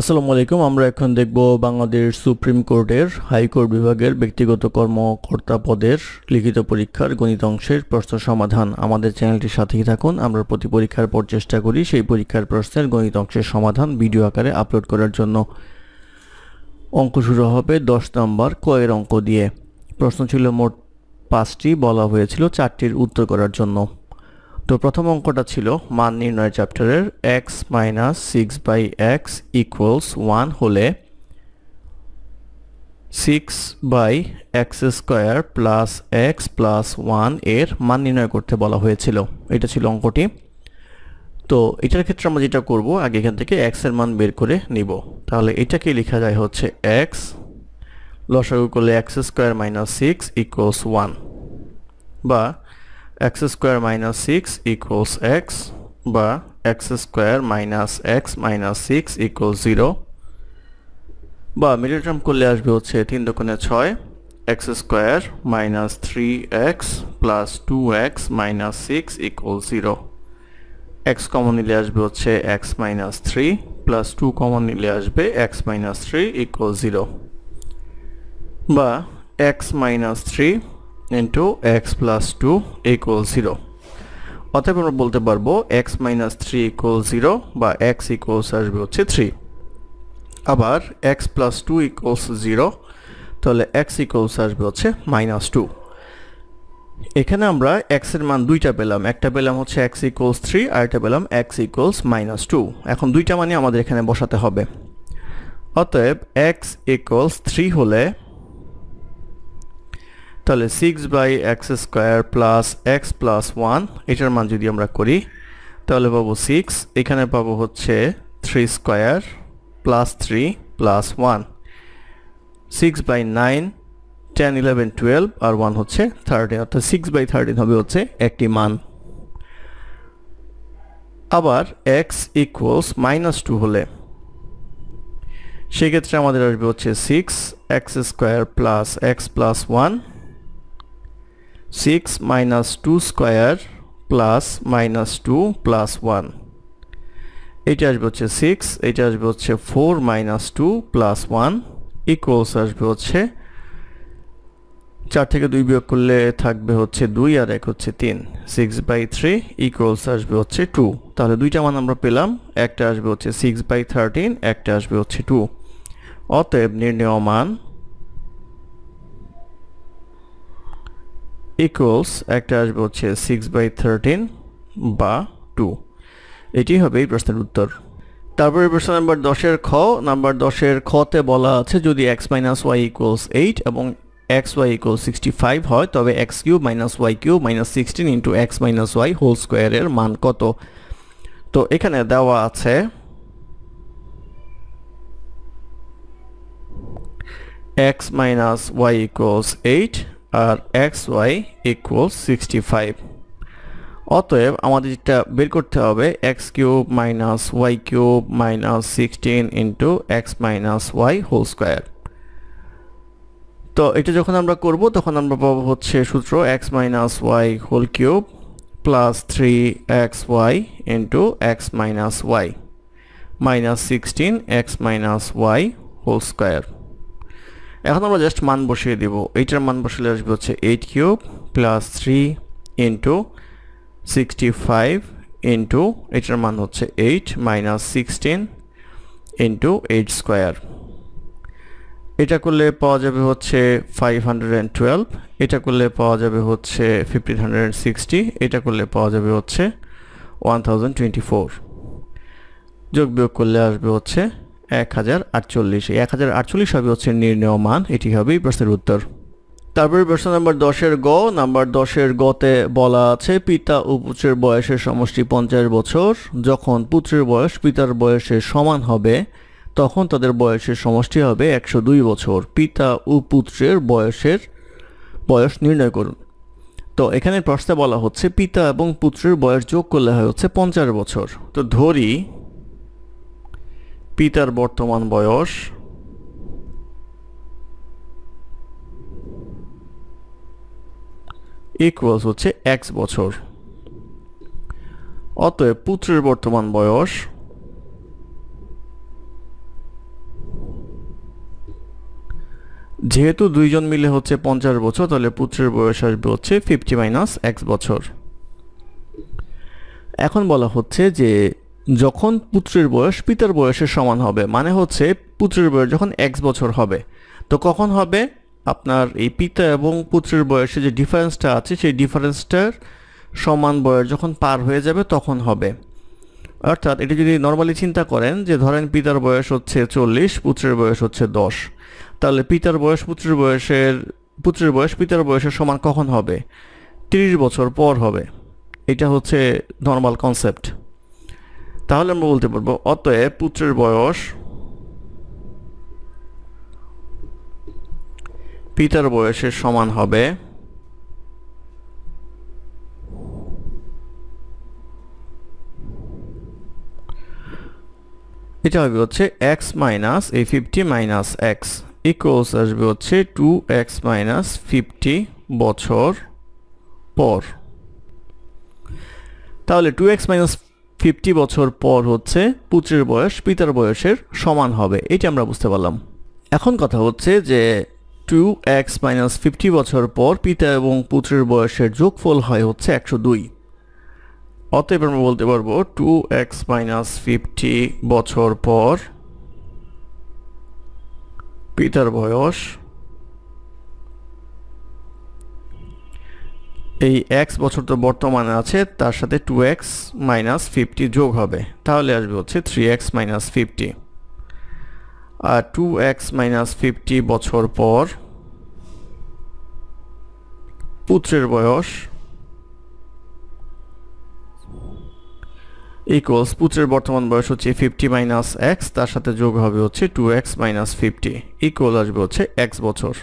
আসসালামু আলাইকুম আমরা এখন দেখব বাংলাদেশ সুপ্রিম কোর্টের হাইকোর্ট বিভাগের ব্যক্তিগত কর্মকর্তা পদের লিখিত পরীক্ষার গণিত অংশের প্রশ্ন সমাধান আমাদের চ্যানেলটির সাথেই থাকুন আমরা প্রতি পরীক্ষার পর চেষ্টা করি সেই পরীক্ষার প্রশ্নের গণিত অংশের সমাধান ভিডিও আকারে আপলোড করার জন্য অঙ্ক শুরু হবে দশ নম্বর কয়ের অঙ্ক দিয়ে প্রশ্ন ছিল মোট পাঁচটি বলা হয়েছিল চারটির উত্তর করার জন্য তো প্রথম অঙ্কটা ছিল মান নির্ণয় চ্যাপ্টারের x minus six by x equals one হলে six by x square plus x plus one এর মান নির্ণয় করতে বলা হয়েছিল এটা ছিল অঙ্কটি তো এটার ক্ষেত্রে আমরা যেটা করব আগে এখান থেকে এক্স এর মান বের করে নিব তাহলে এটাকে লেখা যায় হচ্ছে এক্স লসাগু করলে x square minus six equals one বা x square minus six equals x বা x square minus x minus six equals zero বা মিডল টার্ম করলে আসবে হচ্ছে তিন দোকানে ছয় x square minus three x plus two x minus six equal zero x common নিলে আসবে হচ্ছে x minus three plus two common নিলে আসবে x minus three equal zero বা x minus three into x plus two equal zero অতএব আমরা বলতে পারবো x minus three equal zero বা এক্স ইকুয়ালস আসবে হচ্ছে থ্রি আবার x plus two equals zero তাহলে এক্স ইকুয়ালস আসবে হচ্ছে মাইনাস টু এখানে আমরা এক্সের মান দুইটা পেলাম একটা পেলাম হচ্ছে এক্স ইকুয়ালস থ্রি আর একটা পেলাম এক্স ইকুয়ালস মাইনাস টু এখন দুইটা মানে আমাদের এখানে বসাতে হবে অতএব এক্স ইকুয়ালস থ্রি হলে তাহলে six by x square plus x plus one এটার মান যদি আমরা করি তাহলে পাবো সিক্স এখানে পাবো হচ্ছে three square plus three plus one six by nine ten eleven twelve আর ওয়ান হচ্ছে থার্টিন অর্থাৎ সিক্স বাই থার্টিন হবে হচ্ছে একটি মান আবার এক্স ইকুয়ালস মাইনাস টু হলে সেক্ষেত্রে আমাদের আসবে হচ্ছে six x square plus x plus one 6 minus 2 square plus minus 2 plus 1 এটা আসবে হচ্ছে 6 এটা আসবে হচ্ছে 4 minus 2 plus 1 equals আসবে হচ্ছে 4 থেকে 2 বিয়োগ করলে থাকবে হচ্ছে 2 আর 1 হচ্ছে 3 6 বাই 3 ইকুয়ালস আসবে হচ্ছে 2 তাহলে দুইটা মান আমরা পেলাম একটা আসবে হচ্ছে 6 বাই 13 একটা আসবে হচ্ছে 2 অতএব নির্ণয় মান ইকুয়ালস একটা আসবে হচ্ছে সিক্স বাই থার্টিন বা টু এটি হবে এই প্রশ্নের উত্তর তারপরে প্রশ্ন নাম্বার দশের খ নাম্বার দশের খতে বলা আছে যদি x minus y equals eight এবং x y equal sixty five হয় তবে x cube minus y cube minus sixteen into x minus y whole স্কোয়ারের মান কত তো এখানে দেওয়া আছে x minus y equals eight আর x y equal sixty five অতএব আমাদের যেটা বের করতে হবে x cube minus y cube minus sixteen into x minus y whole square তো এটা যখন আমরা করব তখন আমরা পাবো হচ্ছে সূত্র x minus y whole cube plus three x y into x minus y minus sixteen x minus y whole square এখন আমরা জাস্ট মান বসিয়ে দেব এইটার মান বসালে আসবে হচ্ছে eight cube plus three into sixty five into এটার মান হচ্ছে eight minus sixteen into eight square এটা করলে পাওয়া যাবে হচ্ছে ফাইভ হান্ড্রেড অ্যান্ড টুয়েলভ এটা করলে পাওয়া যাবে হচ্ছে ফিফটিন হান্ড্রেড সিক্সটি এটা করলে পাওয়া যাবে হচ্ছে ওয়ান থাউজেন্ড টোয়েন্টি ফোর যোগ বিয়োগ করলে আসবে হচ্ছে এক হাজার আটচল্লিশ এক হাজার আটচল্লিশ হবে হচ্ছে নির্ণয় মান এটি হবে প্রশ্নের উত্তর তারপরে প্রশ্ন নাম্বার দশের গ নাম্বার দশের গতে বলা আছে পিতা ও পুত্রের বয়সের সমষ্টি পঞ্চাশ বছর যখন পুত্রের বয়স পিতার বয়সের সমান হবে তখন তাদের বয়সের সমষ্টি হবে একশো দুই বছর পিতা ও পুত্রের বয়সের বয়স নির্ণয় করুন তো এখানে প্রশ্নে বলা হচ্ছে পিতা এবং পুত্রের বয়স যোগ করলে হয় হচ্ছে পঞ্চাশ বছর তো ধরি পিতার বর্তমান বয়স ইকুয়ালস হচ্ছে এক্স বছর অতএব পুত্রের বর্তমান বয়স যেহেতু দুইজন মিলে হচ্ছে পঞ্চাশ বছর তাহলে পুত্রের বয়স আসবে হচ্ছে ফিফটি মাইনাস এক্স বছর এখন বলা হচ্ছে যে যখন পুত্রের বয়স পিতার বয়সের সমান হবে মানে হচ্ছে পুত্রের বয়স যখন এক বছর হবে তো কখন হবে আপনার এই পিতা এবং পুত্রের বয়সে যে ডিফারেন্সটা আছে সেই ডিফারেন্সটার সমান বয়স যখন পার হয়ে যাবে তখন হবে অর্থাৎ এটি যদি নর্মালি চিন্তা করেন যে ধরেন পিতার বয়স হচ্ছে চল্লিশ পুত্রের বয়স হচ্ছে দশ তাহলে পিতার বয়স পুত্রের বয়সের পুত্রের বয়স পিতার বয়সের সমান কখন হবে ত্রিশ বছর পর হবে এটা হচ্ছে নর্মাল কনসেপ্ট তাহলে আমরা বলতে পারবো অতএব পুত্রের বয়স পিতার বয়সের সমান হবে এটা হবে হচ্ছে এক্স মাইনাস এই ফিফটি মাইনাস এক্স ইকুয়ালস আসবে হচ্ছে টু এক্স মাইনাস ফিফটি বছর পর তাহলে টু এক্স মাইনাস ফিফটি বছর পর হচ্ছে পুত্রের বয়স পিতার বয়সের সমান হবে এটি আমরা বুঝতে পারলাম এখন কথা হচ্ছে যে টু এক্স মাইনাস ফিফটি বছর পর পিতা এবং পুত্রের বয়সের যোগফল হয় হচ্ছে একশো দুই অতএব আমরা বলতে পারবো টু এক্স মাইনাস ফিফটি বছর পর পিতার বয়স এই এক্স বছর তো বর্তমানে আছে তার সাথে টু এক্স মাইনাস ফিফটি যোগ হবে তাহলে আসবে হচ্ছে থ্রি এক্স মাইনাস ফিফটি আর টু এক্স মাইনাস ফিফটি বছর পর পুত্রের বয়স ইকুয়ালস পুত্রের বর্তমান বয়স হচ্ছে ফিফটি মাইনাস এক্স তার সাথে যোগ হবে হচ্ছে two x minus fifty equal আসবে হচ্ছে এক্স বছর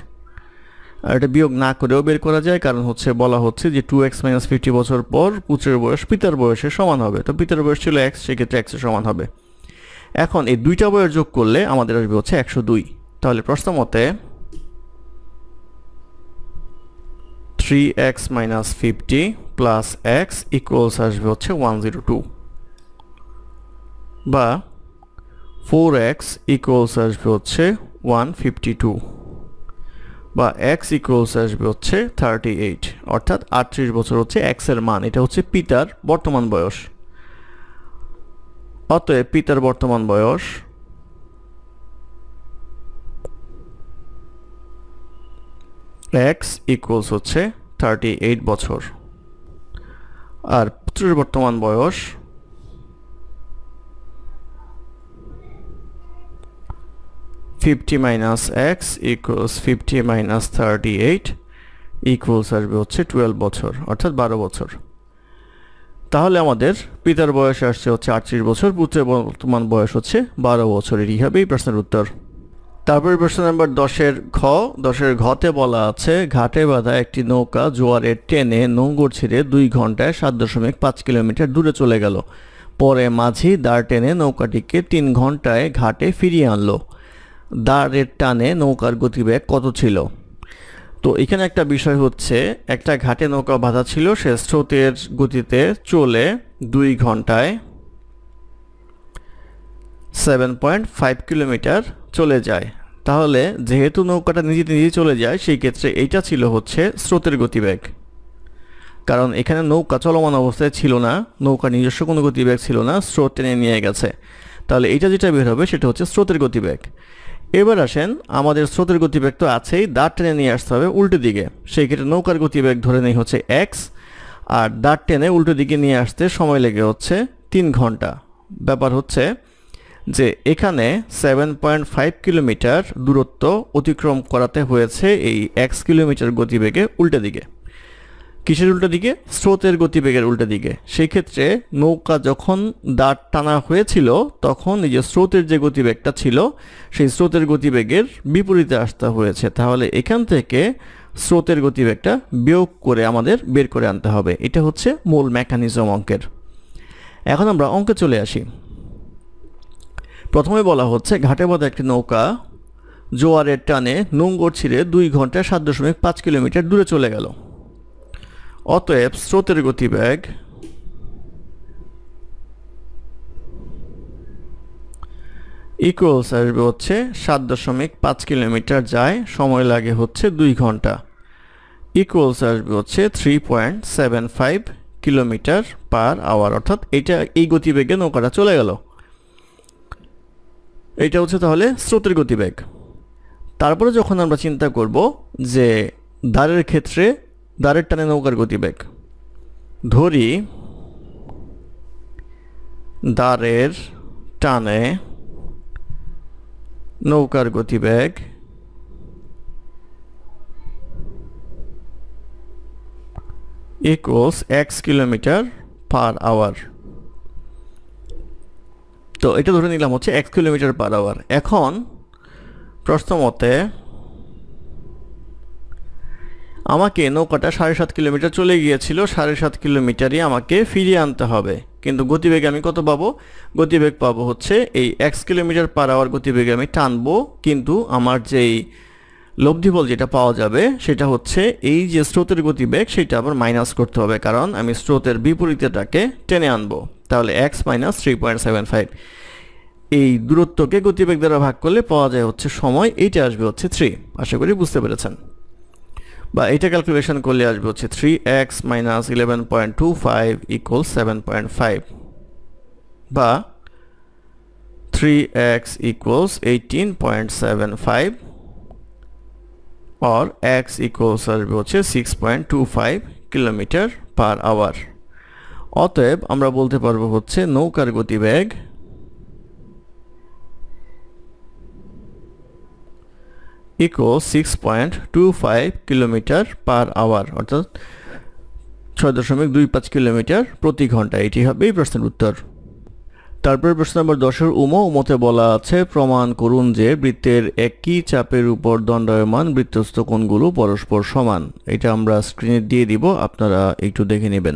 আর এটা বিয়োগ না করেও বের করা যায় কারণ হচ্ছে বলা হচ্ছে যে টু এক্স মাইনাস ফিফটি বছর পর পুত্রের বয়স পিতার বয়সে সমান হবে তো পিতার বয়স ছিল এক্স সেক্ষেত্রে এক্সের সমান হবে এখন এই দুইটা বয়স যোগ করলে আমাদের আসবে হচ্ছে একশো দুই তাহলে প্রশ্ন মতে three x minus fifty plus x equals আসবে হচ্ছে ওয়ান জিরো টু বা ফোর এক্স ইকুয়ালস আসবে হচ্ছে ওয়ান ফিফটি টু বা এক্স ইকুয়ালস আসবে হচ্ছে থার্টি এইট অর্থাৎ আটত্রিশ বছর হচ্ছে এক্সের মান এটা হচ্ছে পিতার বর্তমান বয়স অতএব পিতার বর্তমান বয়স এক্স ইকুয়ালস হচ্ছে থার্টি এইট বছর আর পুত্রের বর্তমান বয়স 50 minus x equals fifty minus thirty eight equals আসবে হচ্ছে টুয়েলভ বছর অর্থাৎ বারো বছর তাহলে আমাদের পিতার বয়স আসছে হচ্ছে 38 বছর পুত্রের বর্তমান বয়স হচ্ছে বারো বছর এই হবে এই প্রশ্নের উত্তর তারপর প্রশ্ন নাম্বার দশের ঘ দশের ঘতে বলা আছে ঘাটে বাঁধা একটি নৌকা জোয়ারের টেনে নোঙ্গর ছেড়ে দুই ঘন্টায় সাত দশমিক পাঁচ কিলোমিটার দূরে চলে গেল পরে মাঝি দাঁড় টেনে নৌকাটিকে তিন ঘন্টায় ঘাটে ফিরিয়ে আনলো দাঁড়ের টানে নৌকার গতিবেগ কত ছিল তো এখানে একটা বিষয় হচ্ছে একটা ঘাটে নৌকা বাঁধা ছিল সে স্রোতের গতিতে চলে দুই ঘন্টায় সেভেন পয়েন্ট ফাইভ কিলোমিটার চলে যায় তাহলে যেহেতু নৌকাটা নিজে নিজে চলে যায় সেই ক্ষেত্রে এইটা ছিল হচ্ছে স্রোতের গতিবেগ কারণ এখানে নৌকা চলমান অবস্থায় ছিল না নৌকা নিজস্ব কোনো গতিবেগ ছিল না স্রোত টেনে নিয়ে গেছে তাহলে এইটা যেটা বের হবে সেটা হচ্ছে স্রোতের গতিবেগ এবার আসেন আমাদের স্রোতের গতিবেগ তো আছেই দাঁড় টেনে নিয়ে আসতে হবে উল্টো দিকে সেই ক্ষেত্রে নৌকার গতিবেগ ধরে নেই হচ্ছে এক্স আর দাঁড় টেনে উল্টো দিকে নিয়ে আসতে সময় লেগে হচ্ছে তিন ঘন্টা ব্যাপার হচ্ছে যে এখানে সেভেন পয়েন্ট ফাইভ কিলোমিটার দূরত্ব অতিক্রম করাতে হয়েছে এই এক্স কিলোমিটার গতিবেগে উল্টো দিকে কিসের উল্টো দিকে স্রোতের গতিবেগের উল্টো দিকে সেই ক্ষেত্রে নৌকা যখন দাঁড় টানা হয়েছিল তখন এই যে স্রোতের যে গতিবেগটা ছিল সেই স্রোতের গতিবেগের বিপরীতে আসতে হয়েছে তাহলে এখান থেকে স্রোতের গতিবেগটা বিয়োগ করে আমাদের বের করে আনতে হবে এটা হচ্ছে মূল মেকানিজম অঙ্কের এখন আমরা অঙ্কে চলে আসি প্রথমে বলা হচ্ছে ঘাটে বাঁধা একটি নৌকা জোয়ারের টানে নোংর ছিঁড়ে দুই ঘন্টায় সাত দশমিক পাঁচ কিলোমিটার দূরে চলে গেল অতএব স্রোতের গতিবেগ ইকুয়ালস আসবে হচ্ছে সাত দশমিক পাঁচ কিলোমিটার যায় সময় লাগে হচ্ছে দুই ঘন্টা ইকুয়ালস আসবে হচ্ছে three point seven five kilometer per hour অর্থাৎ এটা এই গতিবেগে নৌকাটা চলে গেল এটা হচ্ছে তাহলে স্রোতের গতিবেগ তারপরে যখন আমরা চিন্তা করব যে দ্বারের ক্ষেত্রে দ্বারের টানে নৌকার গতিবেগ ধরি দ্বারের টানে নৌকার গতিবেগ equals x kilometer per hour তো এটা ধরে নিলাম হচ্ছে এক কিলোমিটার পার আওয়ার এখন প্রশ্ন মতে আমাকে নৌকাটা সাড়ে সাত কিলোমিটার চলে গিয়েছিল সাড়ে সাত কিলোমিটারই আমাকে ফিরিয়ে আনতে হবে কিন্তু গতিবেগ আমি কত পাবো গতিবেগ পাবো হচ্ছে এই এক্স কিলোমিটার পার আওয়ার গতিবেগে আমি টানবো কিন্তু আমার যেই লব্ধি বল যেটা পাওয়া যাবে সেটা হচ্ছে এই যে স্রোতের গতিবেগ সেটা আবার মাইনাস করতে হবে কারণ আমি স্রোতের বিপরীতেটাকে টেনে আনবো তাহলে x minus three point seven five এই দূরত্বকে গতিবেগ দ্বারা ভাগ করলে পাওয়া যায় হচ্ছে সময় এইটা আসবে হচ্ছে থ্রি আশা করি বুঝতে পেরেছেন বা এটা ক্যালকুলেশন করলে আসবে হচ্ছে three x minus eleven point two five equal seven point five বা three x equals eighteen point seven five or x equals আসবে হচ্ছে six point two five kilometer per hour অতএব আমরা বলতে পারবো হচ্ছে নৌকার গতিবেগ equal six point two five kilometer per hour অর্থাৎ ছয় দশমিক দুই পাঁচ কিলোমিটার প্রতি ঘন্টা এটি হবে এই প্রশ্নের উত্তর তারপর প্রশ্ন নম্বর দশের উম উমতে বলা আছে প্রমাণ করুন যে বৃত্তের একই চাপের উপর দণ্ডায়মান বৃত্তস্থ কোণগুলো পরস্পর সমান এটা আমরা স্ক্রিনে দিয়ে দিব আপনারা একটু দেখে নেবেন